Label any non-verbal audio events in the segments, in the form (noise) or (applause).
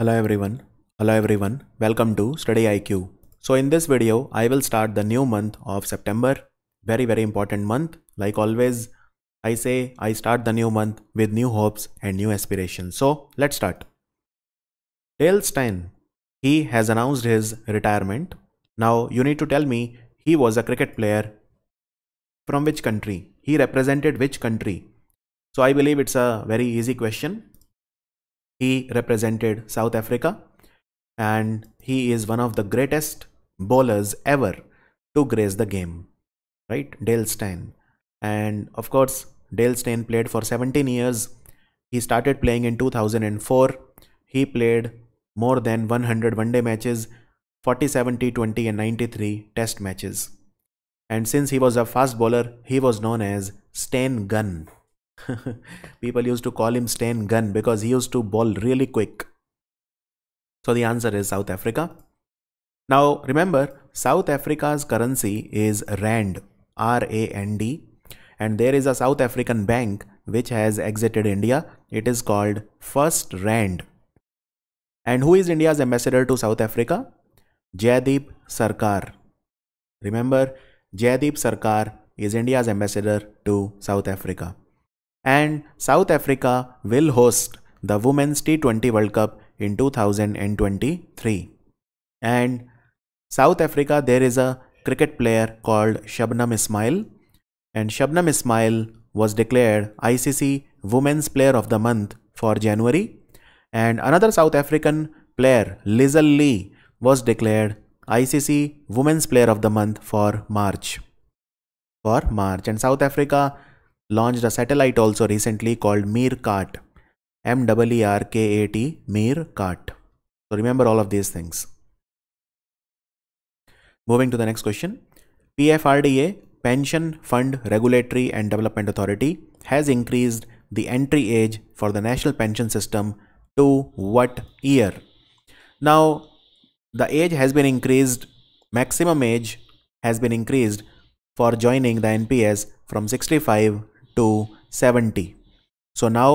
Hello everyone. Hello everyone. Welcome to Study IQ. So in this video, I will start the new month of September. Very, very important month. Like always, I say I start the new month with new hopes and new aspirations. So let's start. Dale Stein, he has announced his retirement. Now you need to tell me he was a cricket player from which country? He represented which country? So I believe it's a very easy question. He represented South Africa and he is one of the greatest bowlers ever to grace the game, right? Dale Steyn. And of course, Dale Steyn played for 17 years. He started playing in 2004. He played more than 100 one day matches, 47 70 20 and 93 test matches. And since he was a fast bowler, he was known as Steyn Gun. (laughs) People used to call him Stan Gun because he used to bowl really quick. So the answer is South Africa. Now remember, South Africa's currency is Rand, R-A-N-D, and there is a South African bank which has exited India. It is called First Rand. And who is India's ambassador to South Africa? Jaideep Sarkar. Remember, Jaideep Sarkar is India's ambassador to South Africa and South Africa will host the Women's T20 World Cup in 2023. And South Africa, there is a cricket player called Shabnam Ismail, and Shabnam Ismail was declared ICC Women's Player of the Month for January. And another South African player, Lizel Lee, was declared ICC Women's Player of the Month for March. For March, and South Africa launched a satellite also recently called Meerkat. M-E-E-R-K-A-T, Meerkat. So remember all of these things. Moving to the next question. PFRDA, Pension Fund Regulatory and Development Authority, has increased the entry age for the national pension system to what year? Now, the age has been increased, maximum age has been increased for joining the NPS from 65 to 70. So now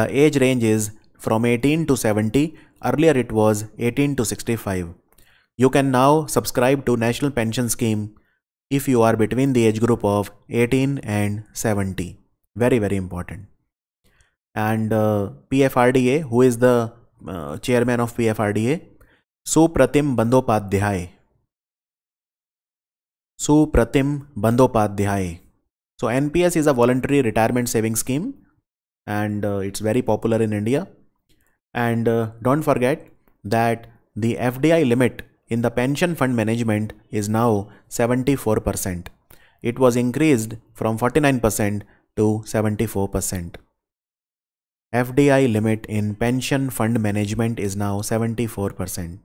the age range is from 18 to 70. Earlier it was 18 to 65. You can now subscribe to National Pension Scheme if you are between the age group of 18 and 70. Very, very important. And uh, PFRDA, who is the uh, chairman of PFRDA? Supratim Bandopadhyay. Supratim Bandopadhyay. So NPS is a voluntary retirement saving scheme and uh, it's very popular in India. And uh, don't forget that the FDI limit in the pension fund management is now 74%. It was increased from 49% to 74%. FDI limit in pension fund management is now 74%.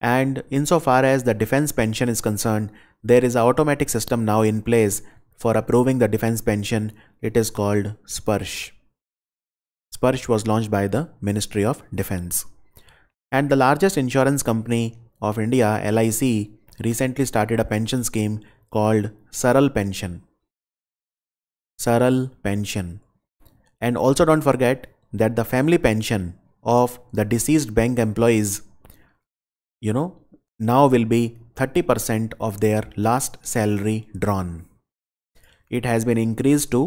And insofar as the defense pension is concerned, there is an automatic system now in place for approving the defense pension, it is called Sparsh. Sparsh was launched by the Ministry of Defense. And the largest insurance company of India, LIC, recently started a pension scheme called Saral Pension. Saral Pension. And also don't forget that the family pension of the deceased bank employees, you know, now will be 30% of their last salary drawn it has been increased to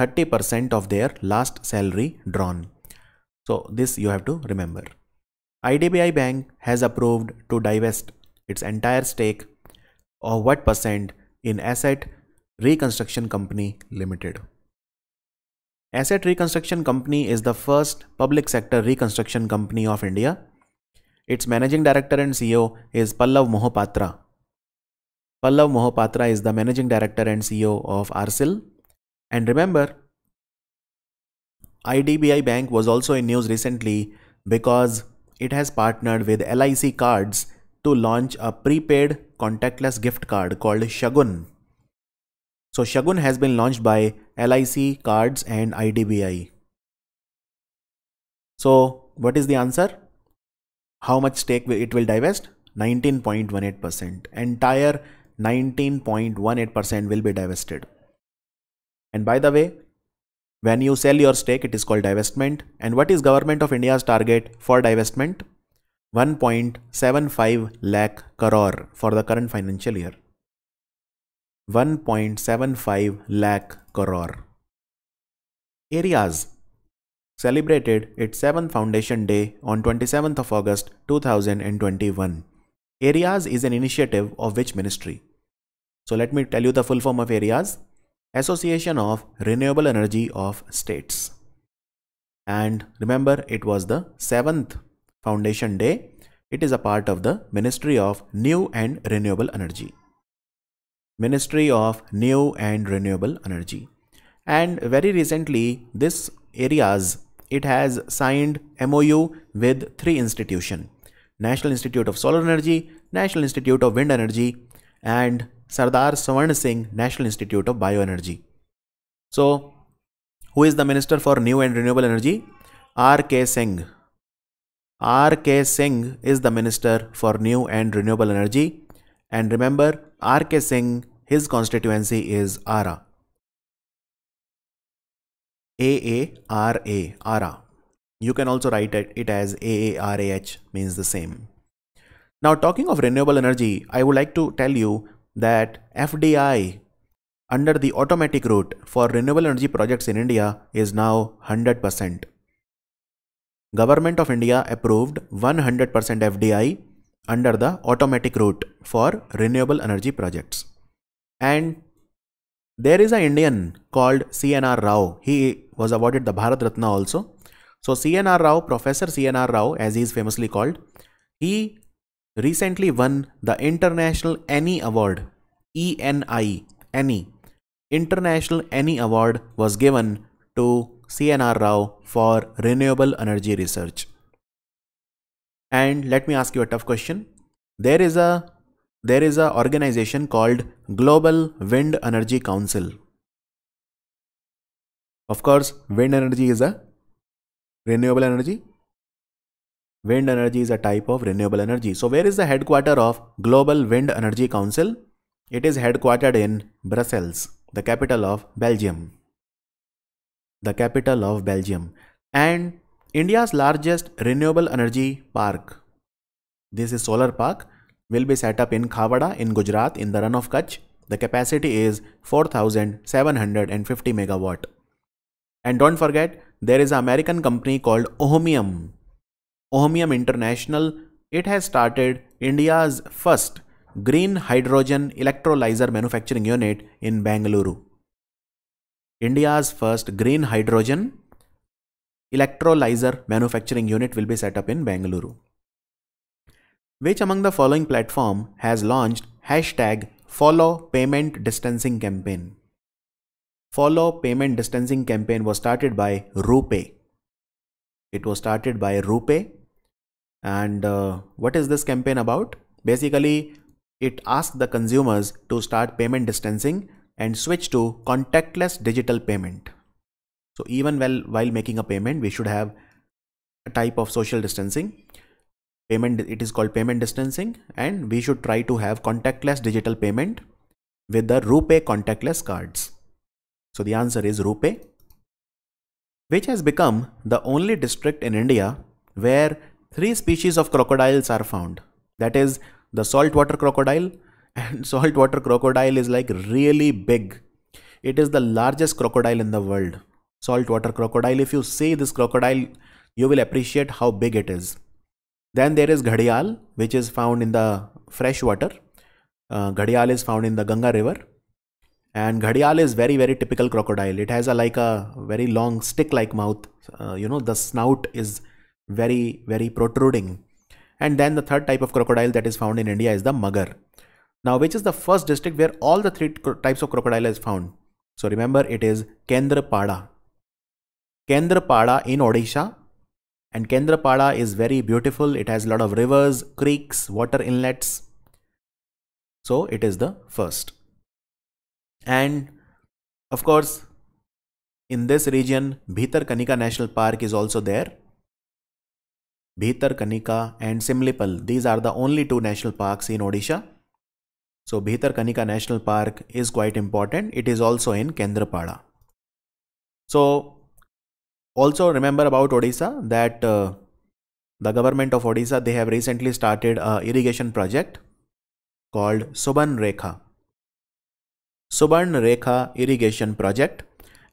30% of their last salary drawn. So this you have to remember. IDBI Bank has approved to divest its entire stake of what percent in Asset Reconstruction Company Limited. Asset Reconstruction Company is the first public sector reconstruction company of India. Its managing director and CEO is Pallav Mohapatra Pallav Mohapatra is the managing director and CEO of Arcel. And remember, IDBI Bank was also in news recently because it has partnered with LIC Cards to launch a prepaid contactless gift card called Shagun. So, Shagun has been launched by LIC Cards and IDBI. So, what is the answer? How much stake it will divest? 19.18%. Entire 19.18% will be divested. And by the way, when you sell your stake, it is called divestment. And what is government of India's target for divestment? 1.75 lakh crore for the current financial year. 1.75 lakh crore. Areas celebrated its 7th Foundation Day on 27th of August 2021. Areas is an initiative of which ministry? So let me tell you the full form of areas. Association of Renewable Energy of States. And remember, it was the seventh Foundation Day. It is a part of the Ministry of New and Renewable Energy. Ministry of New and Renewable Energy. And very recently, this areas, it has signed MOU with three institutions. National Institute of Solar Energy, National Institute of Wind Energy, and Sardar Swarn Singh, National Institute of Bioenergy. So, who is the Minister for New and Renewable Energy? R.K. Singh. R.K. Singh is the Minister for New and Renewable Energy. And remember, R.K. Singh, his constituency is ARA. AARA, ARA. You can also write it as AARAH, means the same. Now, talking of renewable energy, I would like to tell you that FDI under the automatic route for renewable energy projects in India is now 100%. Government of India approved 100% FDI under the automatic route for renewable energy projects. And there is an Indian called CNR Rao. He was awarded the Bharat Ratna also. So CNR Rao, Professor CNR Rao as he is famously called, he recently won the International Annie Award, ENI, Annie. International Annie Award was given to CNR Rao for renewable energy research. And let me ask you a tough question. There is a there is a organization called Global Wind Energy Council. Of course, wind energy is a renewable energy Wind energy is a type of renewable energy. So where is the headquarter of Global Wind Energy Council? It is headquartered in Brussels, the capital of Belgium. The capital of Belgium. And India's largest renewable energy park. This is solar park will be set up in Khavada in Gujarat in the run of Kutch. The capacity is 4750 megawatt. And don't forget there is an American company called Ohmium Ohmium International, it has started India's first green hydrogen electrolyzer manufacturing unit in Bangalore. India's first green hydrogen electrolyzer manufacturing unit will be set up in Bangalore. Which among the following platform has launched hashtag follow payment distancing campaign? Follow payment distancing campaign was started by RuPay. It was started by RuPay and uh, what is this campaign about? Basically, it asks the consumers to start payment distancing and switch to contactless digital payment. So even while, while making a payment, we should have a type of social distancing. Payment it is called payment distancing, and we should try to have contactless digital payment with the Rupee contactless cards. So the answer is Rupee, which has become the only district in India where Three species of crocodiles are found. That is the saltwater crocodile (laughs) and saltwater crocodile is like really big. It is the largest crocodile in the world. Saltwater crocodile. If you see this crocodile, you will appreciate how big it is. Then there is ghadial, which is found in the fresh water. Uh, ghadial is found in the Ganga river. And ghadial is very, very typical crocodile. It has a like a very long stick like mouth. Uh, you know, the snout is very, very protruding. And then the third type of crocodile that is found in India is the mugger. Now, which is the first district where all the three types of crocodile is found? So remember, it is Kendrapada. Kendrapada in Odisha. And Kendrapada is very beautiful. It has a lot of rivers, creeks, water inlets. So it is the first. And of course, in this region, Bhitar Kanika National Park is also there. Bhitarkanika and Simlipal. These are the only two national parks in Odisha. So Bhitarkanika National Park is quite important. It is also in Kendrapada. So also remember about Odisha that uh, the government of Odisha they have recently started a irrigation project called Suban Rekha. Suban Rekha irrigation project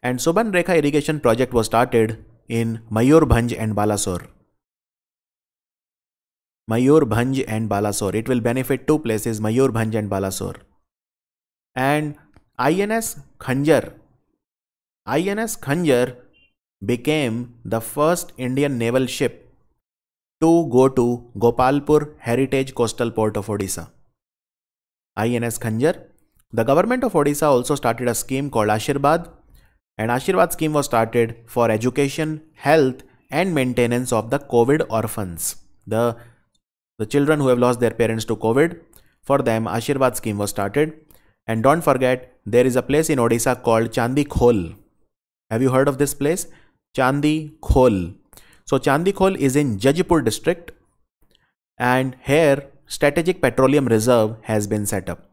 and Suban Rekha irrigation project was started in Mayurbhanj and Balasore. Mayorbhanj and Balasore. It will benefit two places, Bhanj and Balasore. And INS Khanjar. INS Khanjar became the first Indian naval ship to go to Gopalpur Heritage Coastal Port of Odisha. INS Khanjar. The government of Odisha also started a scheme called Ashirbad, and Ashirbad scheme was started for education, health, and maintenance of the COVID orphans. The the children who have lost their parents to COVID, for them Ashirvad scheme was started. And don't forget, there is a place in Odisha called Chandi Khol. Have you heard of this place? Chandi Khol. So Chandi Khol is in Jajipur district and here strategic petroleum reserve has been set up.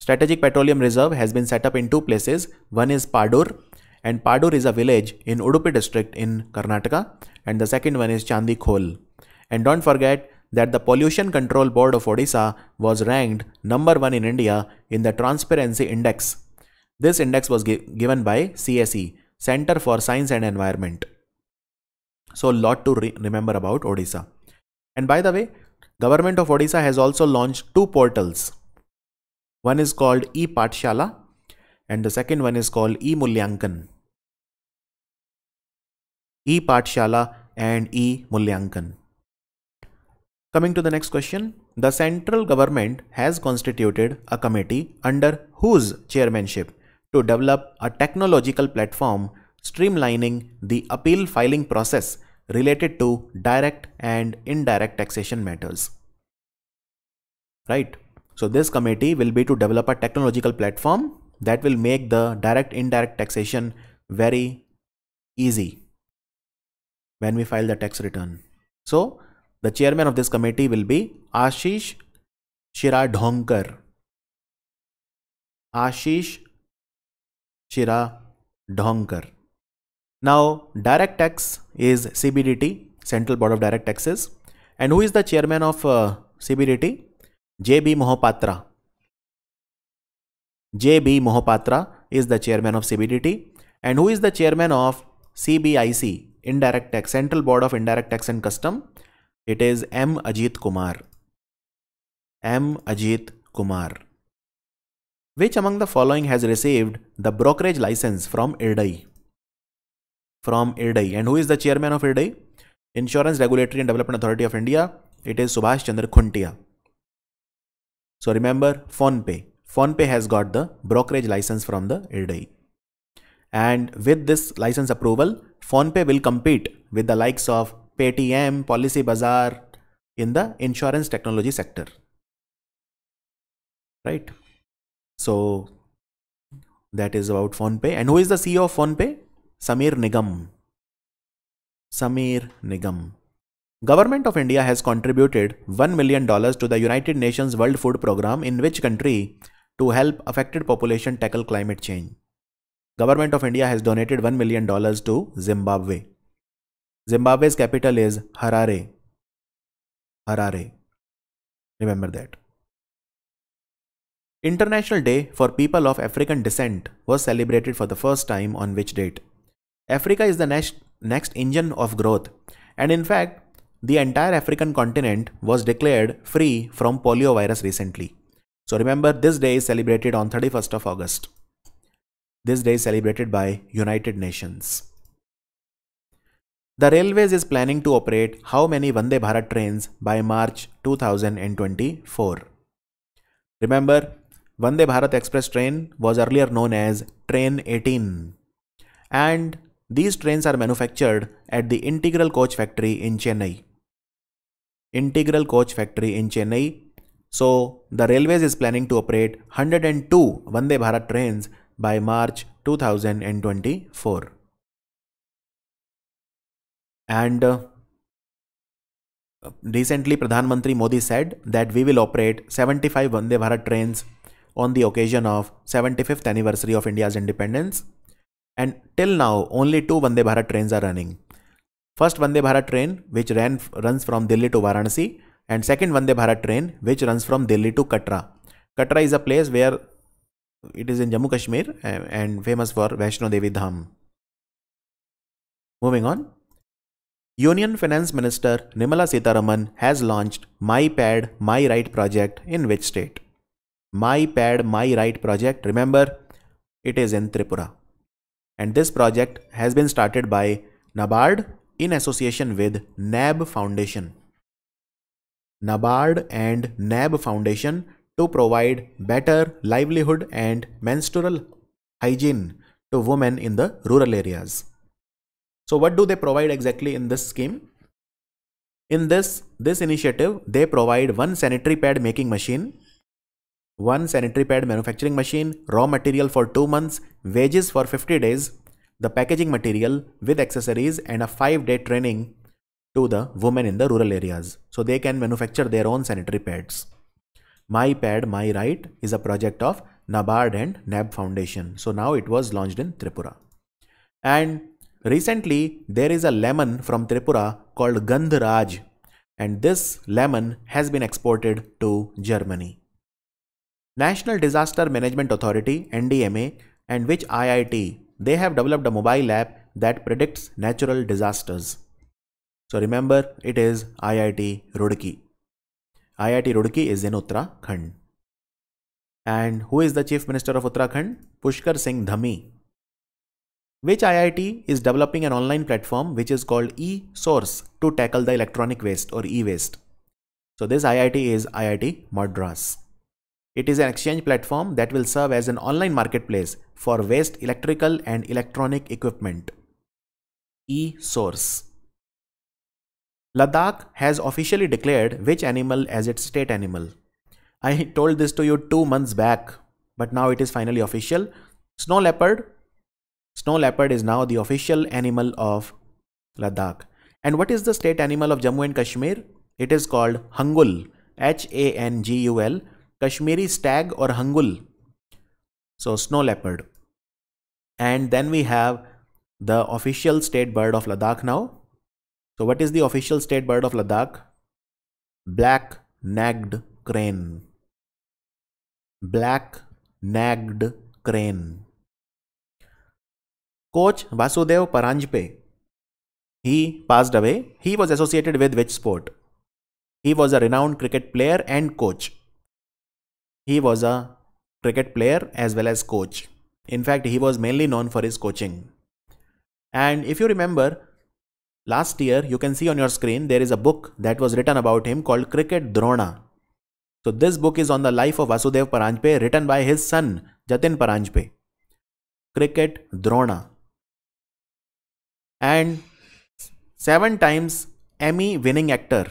Strategic petroleum reserve has been set up in two places. One is Padur and Padur is a village in Udupi district in Karnataka and the second one is Chandi Khol. And don't forget that the Pollution Control Board of Odisha was ranked number 1 in India in the Transparency Index. This index was gi given by CSE, Center for Science and Environment. So lot to re remember about Odisha. And by the way, government of Odisha has also launched two portals. One is called e-Patshala and the second one is called e-Mulyankan. E-Patshala and e-Mulyankan. Coming to the next question, the central government has constituted a committee under whose chairmanship to develop a technological platform streamlining the appeal filing process related to direct and indirect taxation matters. Right. So this committee will be to develop a technological platform that will make the direct indirect taxation very easy when we file the tax return. So the chairman of this committee will be Ashish Shiradhonkar. Ashish Shiradhonkar. Now, direct tax is CBDT, Central Board of Direct Taxes. And who is the chairman of uh, CBDT? J.B. Mohapatra. J.B. Mohapatra is the chairman of CBDT. And who is the chairman of CBIC, Indirect Tax, Central Board of Indirect Tax and Custom? It is M. Ajit Kumar. M. Ajit Kumar. Which among the following has received the brokerage license from IRDAI? From IRDAI. And who is the chairman of IRDAI? Insurance Regulatory and Development Authority of India. It is Subhash Chandra Khuntia. So remember PhonePe. PhonePe has got the brokerage license from the IRDAI. And with this license approval, PhonePe will compete with the likes of Paytm, Policy Bazaar in the insurance technology sector. Right? So that is about PhonePe. And who is the CEO of PhonePe? Samir Nigam. Samir Nigam. Government of India has contributed $1 million to the United Nations World Food Programme in which country to help affected population tackle climate change. Government of India has donated $1 million to Zimbabwe. Zimbabwe's capital is Harare. Harare. Remember that. International Day for people of African descent was celebrated for the first time on which date? Africa is the next, next engine of growth, and in fact, the entire African continent was declared free from poliovirus recently. So remember, this day is celebrated on 31st of August. This day is celebrated by United Nations. The railways is planning to operate how many Vande Bharat trains by March 2024? Remember, Vande Bharat Express train was earlier known as Train 18. And these trains are manufactured at the Integral Coach Factory in Chennai. Integral Coach Factory in Chennai. So, the railways is planning to operate 102 Vande Bharat trains by March 2024. And uh, recently, Pradhan Mantri Modi said that we will operate 75 Vande Bharat trains on the occasion of 75th anniversary of India's independence. And till now, only two Vande Bharat trains are running. First Vande Bharat train, which ran runs from Delhi to Varanasi, and second Vande Bharat train, which runs from Delhi to Katra. Katra is a place where it is in Jammu Kashmir and famous for Vaishno Devi Dham. Moving on. Union Finance Minister Nirmala Sitaraman has launched MyPad MyRight project in which state? MyPad MyRight project, remember, it is in Tripura. And this project has been started by NABARD in association with NAB Foundation. NABARD and NAB Foundation to provide better livelihood and menstrual hygiene to women in the rural areas. So what do they provide exactly in this scheme? In this, this initiative, they provide one sanitary pad making machine, one sanitary pad manufacturing machine, raw material for 2 months, wages for 50 days, the packaging material with accessories and a 5 day training to the women in the rural areas so they can manufacture their own sanitary pads. My Pad My Right is a project of NABARD and NAB Foundation. So now it was launched in Tripura. And Recently, there is a lemon from Tripura called Gandharaj, and this lemon has been exported to Germany. National Disaster Management Authority NDMA and which IIT they have developed a mobile app that predicts natural disasters. So remember it is IIT Roorkee. IIT Roorkee is in Uttarakhand. And who is the Chief Minister of Uttarakhand? Pushkar Singh Dhami which IIT is developing an online platform which is called eSource to tackle the electronic waste or e-waste. So this IIT is IIT Madras. It is an exchange platform that will serve as an online marketplace for waste electrical and electronic equipment. eSource. Ladakh has officially declared which animal as its state animal. I told this to you two months back, but now it is finally official. Snow leopard Snow leopard is now the official animal of Ladakh. And what is the state animal of Jammu and Kashmir? It is called Hangul, H-A-N-G-U-L, Kashmiri stag or Hangul. So snow leopard. And then we have the official state bird of Ladakh now. So what is the official state bird of Ladakh? Black nagged crane. Black nagged crane. Coach Vasudev Paranjpe. He passed away. He was associated with which sport? He was a renowned cricket player and coach. He was a cricket player as well as coach. In fact, he was mainly known for his coaching. And if you remember, last year you can see on your screen there is a book that was written about him called Cricket Drona. So this book is on the life of Vasudev Paranjpe written by his son Jatin Paranjpe. Cricket Drona and seven times Emmy winning actor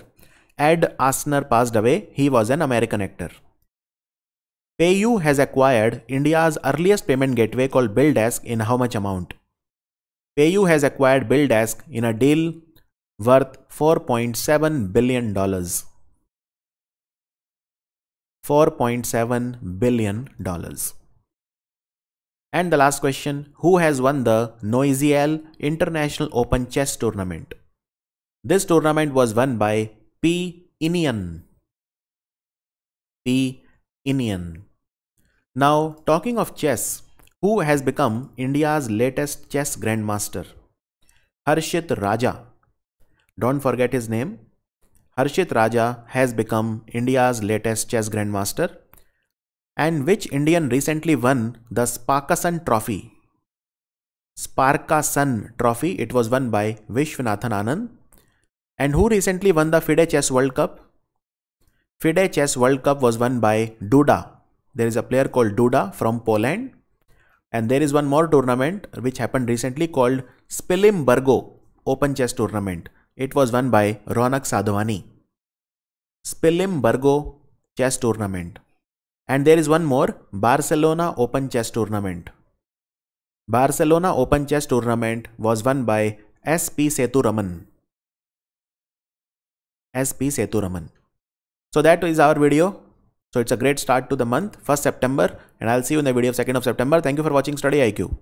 Ed Asner passed away. He was an American actor. PayU has acquired India's earliest payment gateway called BillDesk in how much amount? PayU has acquired BillDesk in a deal worth $4.7 billion. $4.7 billion. And the last question, who has won the Noisiel International Open Chess Tournament? This tournament was won by P. Inian. P. Inian. Now, talking of chess, who has become India's latest chess grandmaster? Harshit Raja. Don't forget his name. Harshit Raja has become India's latest chess grandmaster and which Indian recently won the Sparkasan Trophy? Sparkasan Trophy, it was won by Vishwanathan Anand. And who recently won the FIDE Chess World Cup? FIDE Chess World Cup was won by Duda. There is a player called Duda from Poland. And there is one more tournament which happened recently called Spilimbergo Open Chess Tournament. It was won by Ronak Sadhwani. Spilimbergo Chess Tournament. And there is one more Barcelona Open Chess Tournament. Barcelona Open Chess Tournament was won by S.P. Seturaman. S.P. Seturaman. So that is our video. So it's a great start to the month, 1st September. And I'll see you in the video 2nd of September. Thank you for watching Study IQ.